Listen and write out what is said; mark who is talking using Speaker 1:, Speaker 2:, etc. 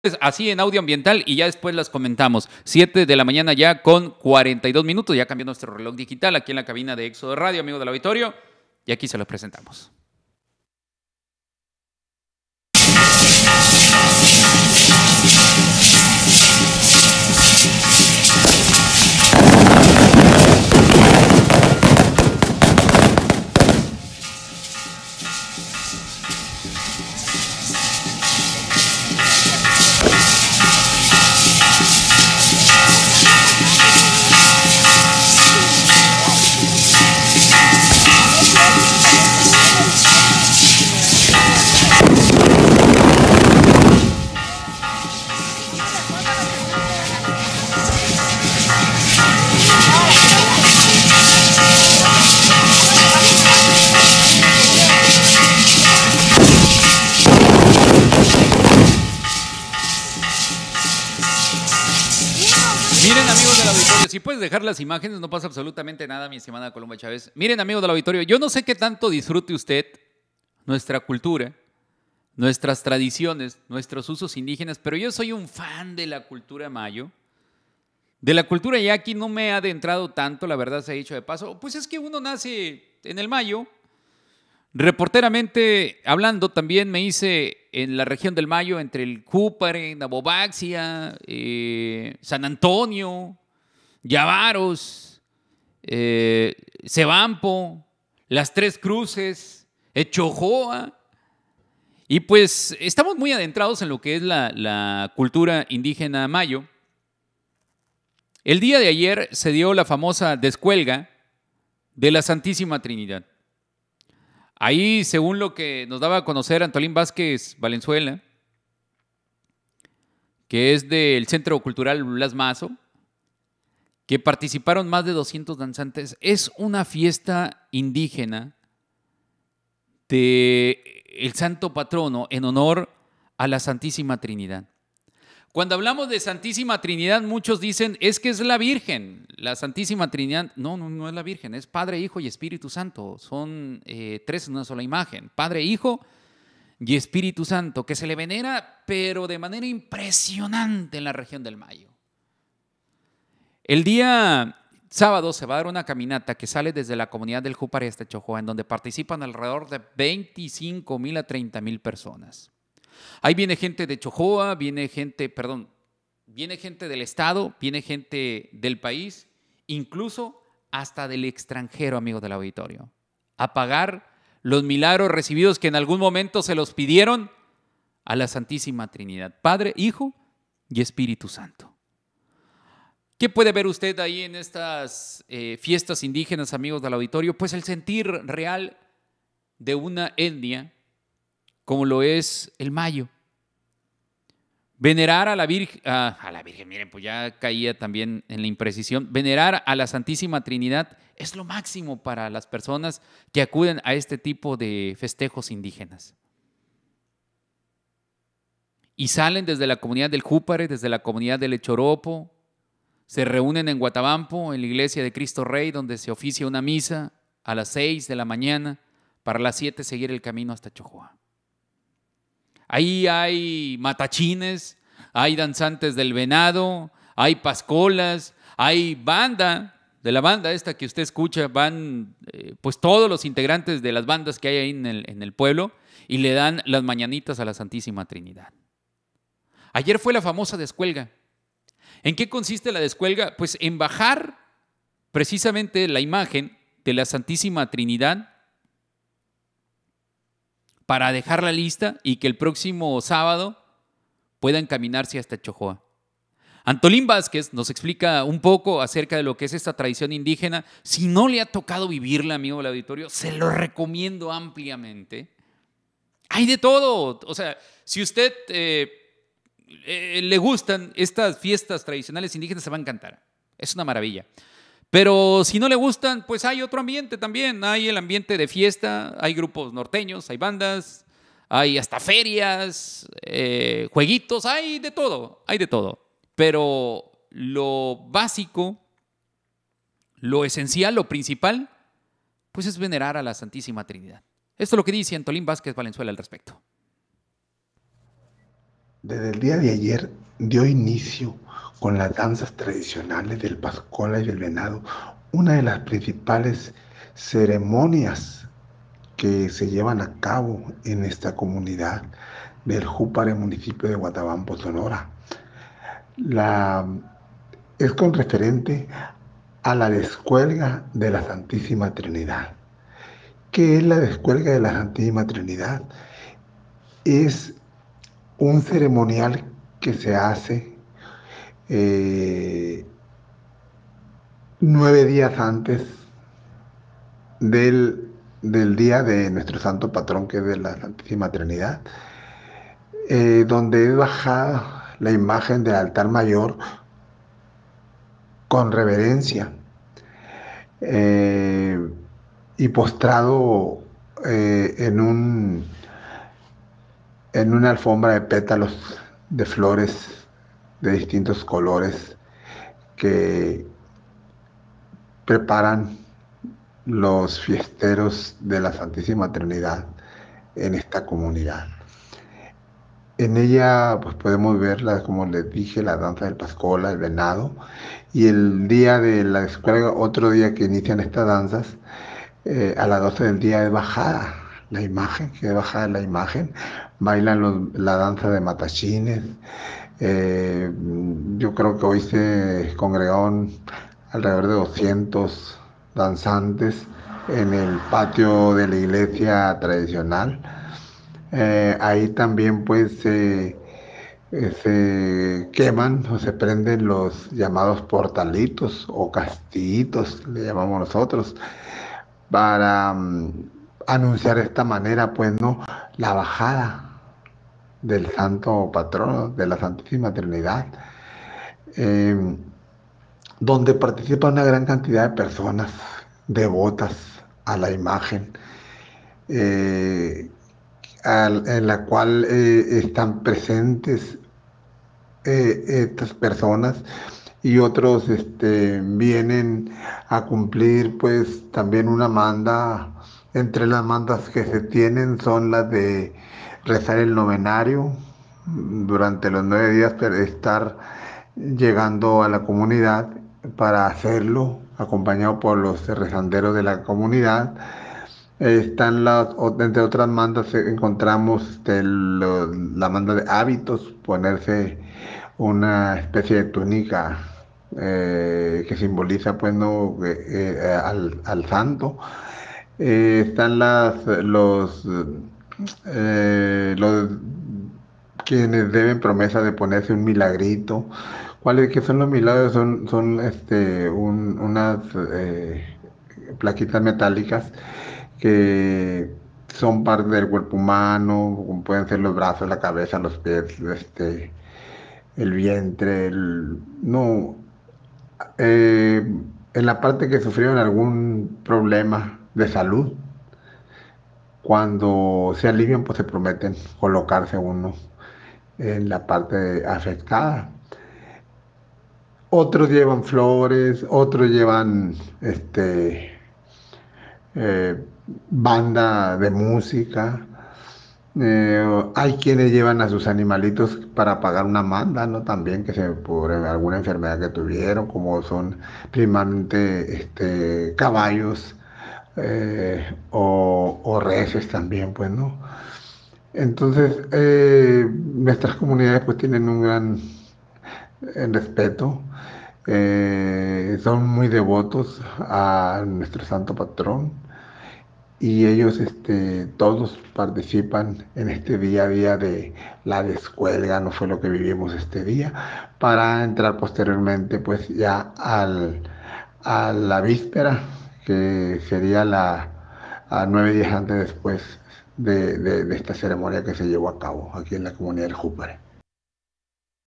Speaker 1: Pues, así en audio ambiental y ya después las comentamos. 7 de la mañana ya con 42 minutos, ya cambió nuestro reloj digital aquí en la cabina de Éxodo Radio, amigo del auditorio, y aquí se los presentamos. si puedes dejar las imágenes, no pasa absolutamente nada, mi estimada Colomba Chávez. Miren, amigos del auditorio, yo no sé qué tanto disfrute usted nuestra cultura, nuestras tradiciones, nuestros usos indígenas, pero yo soy un fan de la cultura mayo. De la cultura ya aquí no me ha adentrado tanto, la verdad se ha dicho de paso. Pues es que uno nace en el mayo. Reporteramente hablando, también me hice en la región del Mayo, entre el Cúpare, Nabobaxia, eh, San Antonio, Yavaros, eh, Las Tres Cruces, Echojoa. Y pues estamos muy adentrados en lo que es la, cultura indígena mayo. El día de ayer se dio la famosa descuelga de la Santísima Trinidad. Ahí, según lo que nos daba a conocer Antolín Vázquez Valenzuela, que es del Centro Cultural Las Mazo, que participaron más de 200 danzantes. Es una fiesta indígena de el santo patrono en honor a la Santísima Trinidad. Cuando hablamos de Santísima Trinidad, muchos dicen, es que es la Virgen. La Santísima Trinidad, no, no, no es la Virgen, es Padre, Hijo y Espíritu Santo. Son eh, tres en una sola imagen. Padre, Hijo y Espíritu Santo, que se le venera, pero de manera impresionante en la región del Mayo. El día sábado se va a dar una caminata que sale desde la comunidad del Jupare hasta Chojoa, en donde participan alrededor de 25 mil a 30 mil personas. Ahí viene gente de Chojoa, viene gente, perdón, viene gente del Estado, viene gente del país, incluso hasta del extranjero, amigos del auditorio, a pagar los milagros recibidos que en algún momento se los pidieron a la Santísima Trinidad, Padre, Hijo y Espíritu Santo. ¿Qué puede ver usted ahí en estas eh, fiestas indígenas, amigos del auditorio? Pues el sentir real de una etnia como lo es el mayo. Venerar a la Virgen, ah, a la Virgen, miren, pues ya caía también en la imprecisión, venerar a la Santísima Trinidad es lo máximo para las personas que acuden a este tipo de festejos indígenas y salen desde la comunidad del Júpare, desde la comunidad del Echoropo, se reúnen en Guatabampo, en la iglesia de Cristo Rey, donde se oficia una misa a las 6 de la mañana para las 7 seguir el camino hasta Chojoa. Ahí hay matachines, hay danzantes del venado, hay pascolas, hay banda, de la banda esta que usted escucha, van eh, pues todos los integrantes de las bandas que hay ahí en el pueblo y le dan las mañanitas a la Santísima Trinidad. Ayer fue la famosa descuelga. ¿En qué consiste la descuelga? Pues en bajar precisamente la imagen de la Santísima Trinidad para dejarla lista y que el próximo sábado pueda encaminarse hasta Chojoa. Antolín Vázquez nos explica un poco acerca de lo que es esta tradición indígena. Si no le ha tocado vivirla, amigo del auditorio, se lo recomiendo ampliamente. Hay de todo. O sea, si usted eh, eh, eh, le gustan estas fiestas tradicionales indígenas, se va a encantar. Es una maravilla. Pero si no le gustan, pues hay otro ambiente también. Hay el ambiente de fiesta, hay grupos norteños, hay bandas, hay hasta ferias, eh, jueguitos, hay de todo, hay de todo. Pero lo básico, lo esencial, lo principal, pues es venerar a la Santísima Trinidad. Esto es lo que dice Antolín Vázquez Valenzuela al respecto.
Speaker 2: Desde el día de ayer dio inicio con las danzas tradicionales del Pascola y del Venado, una de las principales ceremonias que se llevan a cabo en esta comunidad del Júpare, municipio de Guatabampo, Sonora. es con referente a la descuelga de la Santísima Trinidad. ¿Qué es la descuelga de la Santísima Trinidad? Es un ceremonial que se hace eh, nueve días antes del, día de nuestro santo patrón, que es de la Santísima Trinidad, eh, donde baja la imagen del altar mayor con reverencia eh, y postrado en un en una alfombra de pétalos de flores de distintos colores que preparan los fiesteros de la Santísima Trinidad en esta comunidad. En ella pues, podemos ver, como les dije, la danza del Pascola, el venado, y el día de la escuela, otro día que inician estas danzas, eh, a las 12 del día es bajada la imagen, que es bajada la imagen bailan la danza de matachines. Eh, yo creo que hoy se congregaron alrededor de 200 danzantes en el patio de la iglesia tradicional. Eh, ahí también pues eh, se queman o se prenden los llamados portalitos o castillitos, le llamamos nosotros, para mm, anunciar de esta manera pues no la bajada del santo patrono de la Santísima Trinidad, em, donde participa una gran cantidad de personas devotas a la imagen, eh, en la cual eh, están presentes eh, estas personas y otros este, vienen a cumplir pues también una manda, entre las mandas que se tienen son las de rezar el novenario durante los nueve días, pero estar llegando a la comunidad para hacerlo, acompañado por los rezanderos de la comunidad. Eh, están las, entre otras mandas, eh, encontramos este, la manda de hábitos, ponerse una especie de túnica eh, que simboliza pues, no, al, al, santo. están las, los eh, los, quienes deben promesa de ponerse un milagrito. ¿Cuáles que son los milagros? Son, son este, unas eh, plaquitas metálicas que son parte del cuerpo humano, pueden ser los brazos, la cabeza, los pies, este, el vientre, no, eh, en la parte que sufrieron algún problema de salud, cuando se alivian, pues se prometen colocarse uno en la parte afectada. Otros llevan flores, otros llevan este, eh, banda de música. Eh, hay quienes llevan a sus animalitos para pagar una manda, ¿no? También que se por alguna enfermedad que tuvieron, como son primamente este, caballos o, o, también, pues, ¿no? Entonces, eh, nuestras comunidades pues tienen un gran eh, respeto, eh, son muy devotos a nuestro santo patrón y ellos este, todos participan en este día a día de la descuelga, no fue lo que vivimos este día, para entrar posteriormente pues ya a la víspera que sería la a nueve días antes después de, de, esta ceremonia que se llevó a cabo aquí en la comunidad del Júpiter.